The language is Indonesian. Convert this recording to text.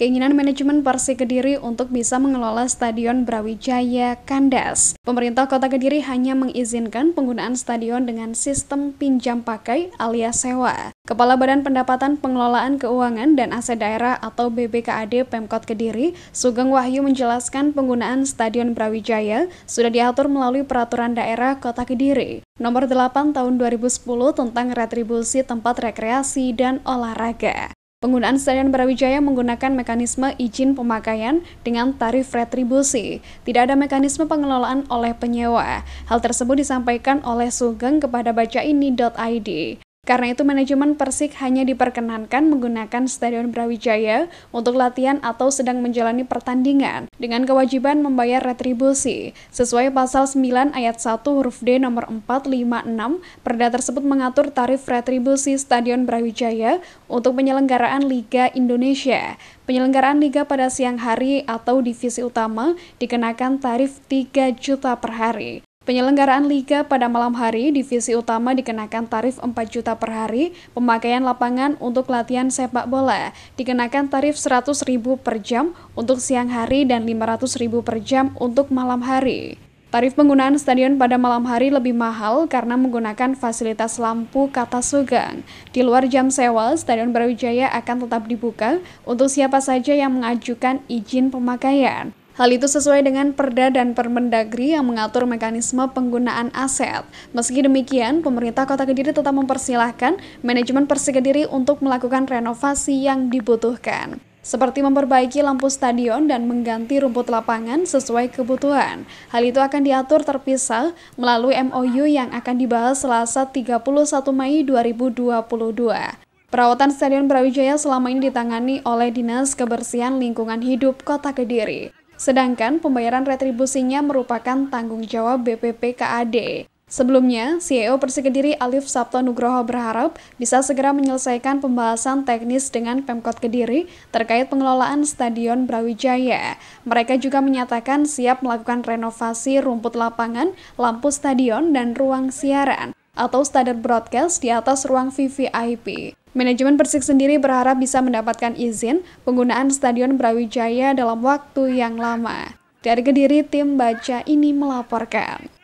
keinginan manajemen Persi Kediri untuk bisa mengelola Stadion Brawijaya kandas. Pemerintah Kota Kediri hanya mengizinkan penggunaan stadion dengan sistem pinjam pakai alias sewa. Kepala Badan Pendapatan Pengelolaan Keuangan dan Aset Daerah atau BBKAD Pemkot Kediri, Sugeng Wahyu menjelaskan penggunaan Stadion Brawijaya sudah diatur melalui Peraturan Daerah Kota Kediri Nomor 8 Tahun 2010 tentang retribusi tempat rekreasi dan olahraga. Penggunaan Stadion Brawijaya menggunakan mekanisme izin pemakaian dengan tarif retribusi. Tidak ada mekanisme pengelolaan oleh penyewa. Hal tersebut disampaikan oleh Sugeng kepada bacaini.id. Karena itu manajemen Persik hanya diperkenankan menggunakan Stadion Brawijaya untuk latihan atau sedang menjalani pertandingan dengan kewajiban membayar retribusi. Sesuai pasal 9 ayat 1 huruf D nomor 456, perda tersebut mengatur tarif retribusi Stadion Brawijaya untuk penyelenggaraan Liga Indonesia. Penyelenggaraan liga pada siang hari atau divisi utama dikenakan tarif 3 juta per hari. Penyelenggaraan Liga pada malam hari, divisi utama dikenakan tarif 4 juta per hari, pemakaian lapangan untuk latihan sepak bola dikenakan tarif 100 ribu per jam untuk siang hari dan 500 ribu per jam untuk malam hari. Tarif penggunaan stadion pada malam hari lebih mahal karena menggunakan fasilitas lampu kata sugang. Di luar jam sewa, Stadion Brawijaya akan tetap dibuka untuk siapa saja yang mengajukan izin pemakaian. Hal itu sesuai dengan Perda dan Permendagri yang mengatur mekanisme penggunaan aset. Meski demikian, pemerintah Kota Kediri tetap mempersilahkan manajemen Persika Kediri untuk melakukan renovasi yang dibutuhkan seperti memperbaiki lampu stadion dan mengganti rumput lapangan sesuai kebutuhan. Hal itu akan diatur terpisah melalui MOU yang akan dibahas Selasa 31 Mei 2022. Perawatan Stadion Brawijaya selama ini ditangani oleh Dinas Kebersihan Lingkungan Hidup Kota Kediri. Sedangkan pembayaran retribusinya merupakan tanggung jawab BPPKAD. Sebelumnya, CEO Persikediri Alif Sabto Nugroho berharap bisa segera menyelesaikan pembahasan teknis dengan Pemkot Kediri terkait pengelolaan Stadion Brawijaya. Mereka juga menyatakan siap melakukan renovasi rumput lapangan, lampu stadion, dan ruang siaran atau standar broadcast di atas ruang VVIP. Manajemen Persik sendiri berharap bisa mendapatkan izin penggunaan Stadion Brawijaya dalam waktu yang lama. Dari Kediri, tim baca ini melaporkan.